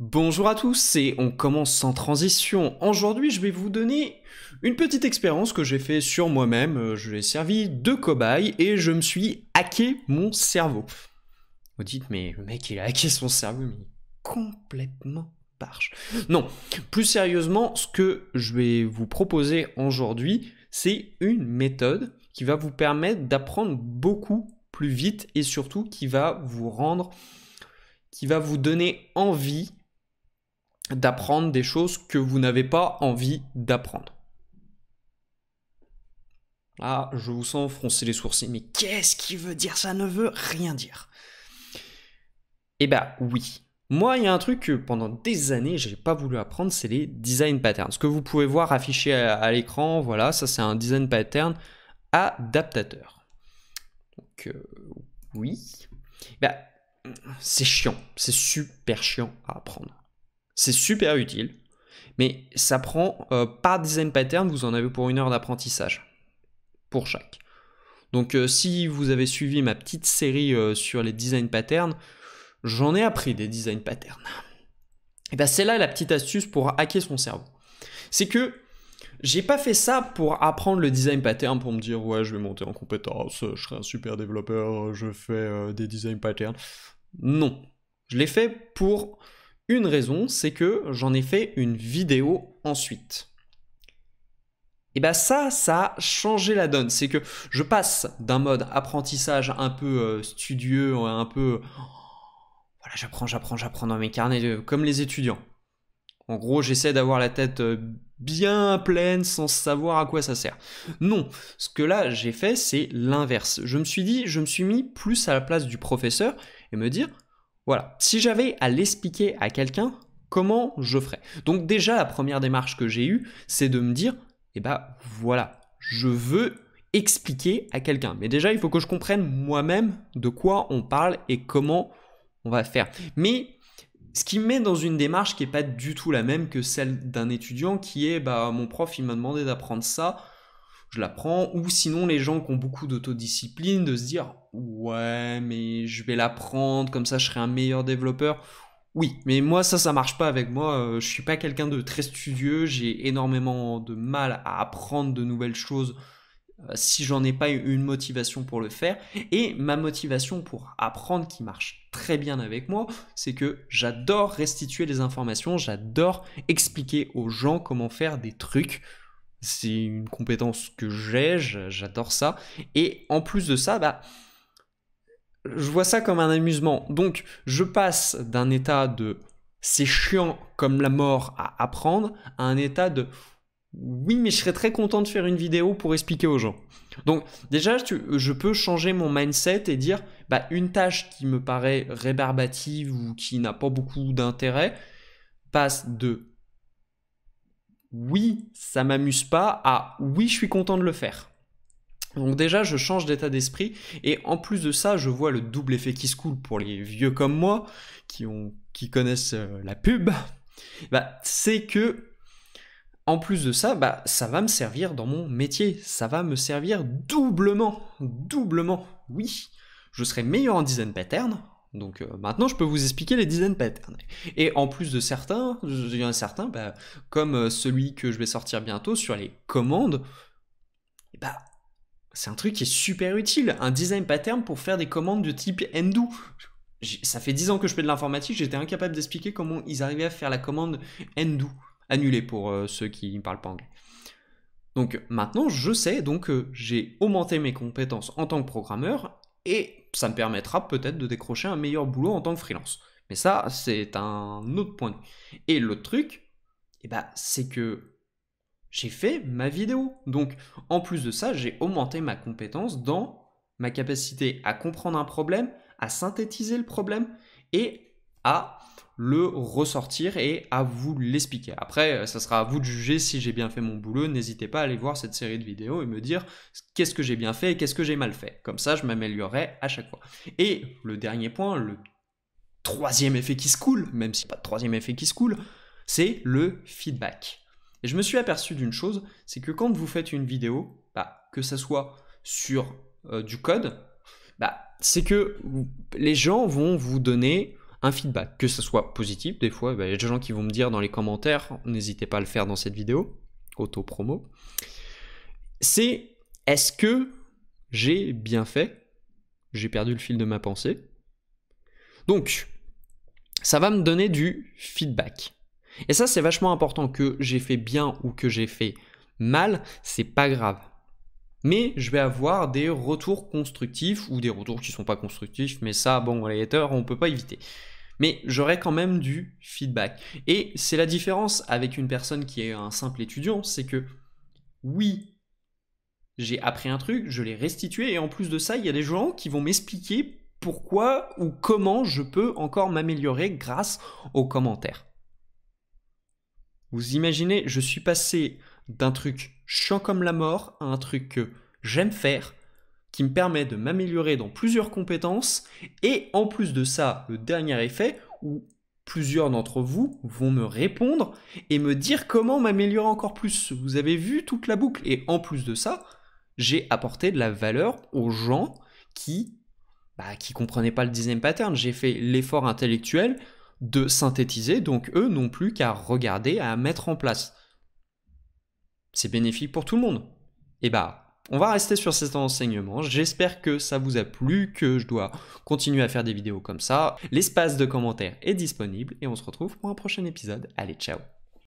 Bonjour à tous et on commence sans transition. Aujourd'hui, je vais vous donner une petite expérience que j'ai fait sur moi-même. Euh, je l'ai servi de cobaye et je me suis hacké mon cerveau. Vous dites, mais le mec, il a hacké son cerveau, mais complètement parche. Non, plus sérieusement, ce que je vais vous proposer aujourd'hui, c'est une méthode qui va vous permettre d'apprendre beaucoup plus vite et surtout qui va vous rendre, qui va vous donner envie d'apprendre des choses que vous n'avez pas envie d'apprendre. Ah, je vous sens froncer les sourcils, mais qu'est-ce qui veut dire ça ne veut rien dire Eh bien, oui. Moi, il y a un truc que pendant des années, j'ai pas voulu apprendre, c'est les design patterns. Ce que vous pouvez voir affiché à, l'écran, voilà, ça c'est un design pattern adaptateur. Donc, euh, oui. Eh ben, c'est chiant, c'est super chiant à apprendre. C'est super utile, mais ça prend euh, par design pattern, vous en avez pour une heure d'apprentissage pour chaque. Donc euh, si vous avez suivi ma petite série euh, sur les design patterns, j'en ai appris des design patterns. Et bien c'est là la petite astuce pour hacker son cerveau. C'est que j'ai pas fait ça pour apprendre le design pattern pour me dire ouais je vais monter en compétence, je serai un super développeur, je fais des design patterns. Non, je l'ai fait pour une raison, c'est que j'en ai fait une vidéo ensuite. Et bah ça, ça a changé la donne. C'est que je passe d'un mode apprentissage un peu euh, studieux, euh, un peu... Voilà, j'apprends, j'apprends, j'apprends dans mes carnets, euh, comme les étudiants. En gros, j'essaie d'avoir la tête bien pleine sans savoir à quoi ça sert. Non, ce que là j'ai fait, c'est l'inverse. Je me suis dit, je me suis mis plus à la place du professeur et me dire, voilà, si j'avais à l'expliquer à quelqu'un, comment je ferais Donc déjà, la première démarche que j'ai eue, c'est de me dire, eh ben voilà, je veux expliquer à quelqu'un. Mais déjà, il faut que je comprenne moi-même de quoi on parle et comment on va faire. Mais ce qui me met dans une démarche qui n'est pas du tout la même que celle d'un étudiant qui est, bah mon prof, il m'a demandé d'apprendre ça, je l'apprends, ou sinon les gens qui ont beaucoup d'autodiscipline, de se dire, ouais, mais je vais l'apprendre, comme ça je serai un meilleur développeur. Oui, mais moi ça ça marche pas avec moi, euh, je suis pas quelqu'un de très studieux, j'ai énormément de mal à apprendre de nouvelles choses euh, si j'en ai pas une motivation pour le faire et ma motivation pour apprendre qui marche très bien avec moi, c'est que j'adore restituer les informations, j'adore expliquer aux gens comment faire des trucs c'est une compétence que j'ai, j'adore ça. Et en plus de ça, bah, je vois ça comme un amusement. Donc, je passe d'un état de c'est chiant comme la mort à apprendre à un état de oui, mais je serais très content de faire une vidéo pour expliquer aux gens. Donc, déjà, je peux changer mon mindset et dire bah, une tâche qui me paraît rébarbative ou qui n'a pas beaucoup d'intérêt passe de oui, ça m'amuse pas à oui, je suis content de le faire. Donc déjà, je change d'état d'esprit et en plus de ça, je vois le double effet qui se coule pour les vieux comme moi qui ont qui connaissent euh, la pub. Bah, c'est que en plus de ça, bah ça va me servir dans mon métier, ça va me servir doublement, doublement. Oui, je serai meilleur en design pattern. Donc euh, maintenant, je peux vous expliquer les design patterns. Et en plus de certains, il y en a certains, bah, comme euh, celui que je vais sortir bientôt sur les commandes, bah, c'est un truc qui est super utile. Un design pattern pour faire des commandes de type endo. Ça fait 10 ans que je fais de l'informatique, j'étais incapable d'expliquer comment ils arrivaient à faire la commande endo. Annulée pour euh, ceux qui ne parlent pas anglais. Donc maintenant, je sais, donc euh, j'ai augmenté mes compétences en tant que programmeur et ça me permettra peut-être de décrocher un meilleur boulot en tant que freelance. Mais ça, c'est un autre point Et l'autre truc, et eh ben, c'est que j'ai fait ma vidéo. Donc, en plus de ça, j'ai augmenté ma compétence dans ma capacité à comprendre un problème, à synthétiser le problème et à le ressortir et à vous l'expliquer. Après, euh, ça sera à vous de juger si j'ai bien fait mon boulot. N'hésitez pas à aller voir cette série de vidéos et me dire qu'est-ce que j'ai bien fait et qu'est-ce que j'ai mal fait. Comme ça, je m'améliorerai à chaque fois. Et le dernier point, le troisième effet qui se coule, même si pas de troisième effet qui se coule, c'est le feedback. Et je me suis aperçu d'une chose, c'est que quand vous faites une vidéo, bah, que ça soit sur euh, du code, bah, c'est que les gens vont vous donner un feedback, que ce soit positif, des fois, bah, il y a des gens qui vont me dire dans les commentaires, n'hésitez pas à le faire dans cette vidéo, auto-promo, c'est est-ce que j'ai bien fait J'ai perdu le fil de ma pensée. Donc, ça va me donner du feedback. Et ça, c'est vachement important que j'ai fait bien ou que j'ai fait mal, c'est pas grave. Mais je vais avoir des retours constructifs ou des retours qui sont pas constructifs, mais ça, bon, les haters, on peut pas éviter. Mais j'aurai quand même du feedback. Et c'est la différence avec une personne qui est un simple étudiant, c'est que oui, j'ai appris un truc, je l'ai restitué, et en plus de ça, il y a des gens qui vont m'expliquer pourquoi ou comment je peux encore m'améliorer grâce aux commentaires. Vous imaginez, je suis passé d'un truc chiant comme la mort à un truc que j'aime faire, qui me permet de m'améliorer dans plusieurs compétences, et en plus de ça, le dernier effet, où plusieurs d'entre vous vont me répondre et me dire comment m'améliorer encore plus. Vous avez vu toute la boucle, et en plus de ça, j'ai apporté de la valeur aux gens qui ne bah, qui comprenaient pas le design pattern. J'ai fait l'effort intellectuel, de synthétiser, donc eux n'ont plus qu'à regarder, à mettre en place. C'est bénéfique pour tout le monde. Et eh bah, on va rester sur cet enseignement. J'espère que ça vous a plu, que je dois continuer à faire des vidéos comme ça. L'espace de commentaires est disponible et on se retrouve pour un prochain épisode. Allez, ciao